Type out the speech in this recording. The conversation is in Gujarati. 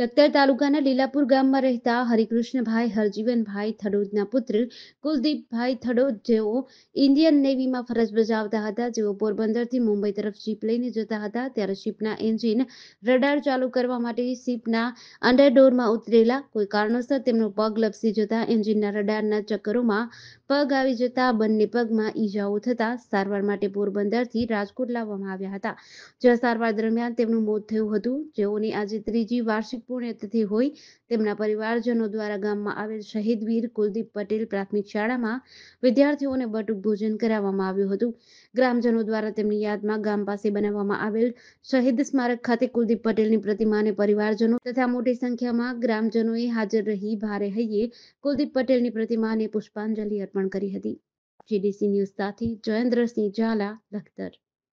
લખતર તાલુકાના લીલાપુર ગામમાં રહેતા હરિકૃષ્ણભાઈ હરજીવનભાઈ થડોદના પુત્ર કુલદીપભાઈ થડોદ જેઓ ઇન્ડિયન નેવીમાં ફરજ બજાવતા હતા જેઓ પોરબંદરથી મુંબઈ તરફ શીપ લઈને જતા હતા ત્યારે શીપના એન્જિન રડાર ચાલુ કરવા માટે શીપના અંડરડોરમાં ઉતરેલા કોઈ કારણોસર તેમનો પગ લપસી જતા એન્જિનના રડારના ચક્કરોમાં પગ આવી જતા બંને પગમાં ઈજાઓ થતા સારવાર માટે પોરબંદરથી રાજકોટ લાવવામાં આવ્યા હતા જ્યાં સારવાર દરમિયાન તેમનું મોત થયું હતું જેઓની આજે ત્રીજી વાર્ષિક પુણ્યતિથિ હોય તેમના પરિવારજનો દ્વારા ગામમાં આવેલ શહીદ વીર કુલદીપ પટેલ પ્રાથમિક શાળામાં વિદ્યાર્થીઓને બટુક ભોજન કરાવવામાં આવ્યું હતું ગ્રામજનો દ્વારા તેમની યાદમાં ગામ પાસે બનાવવામાં આવેલ શહીદ સ્મારક ખાતે કુલદીપ પટેલની પ્રતિમાને પરિવારજનો તથા મોટી સંખ્યામાં ગ્રામજનોએ હાજર રહી ભારે હૈયે કુલદીપ પટેલની પ્રતિમાને પુષ્પાંજલિ અર્પણ કરી હતી જીડીસી ન્યૂઝ સાથે જયેન્દ્રસિંહ ઝાલા લખતર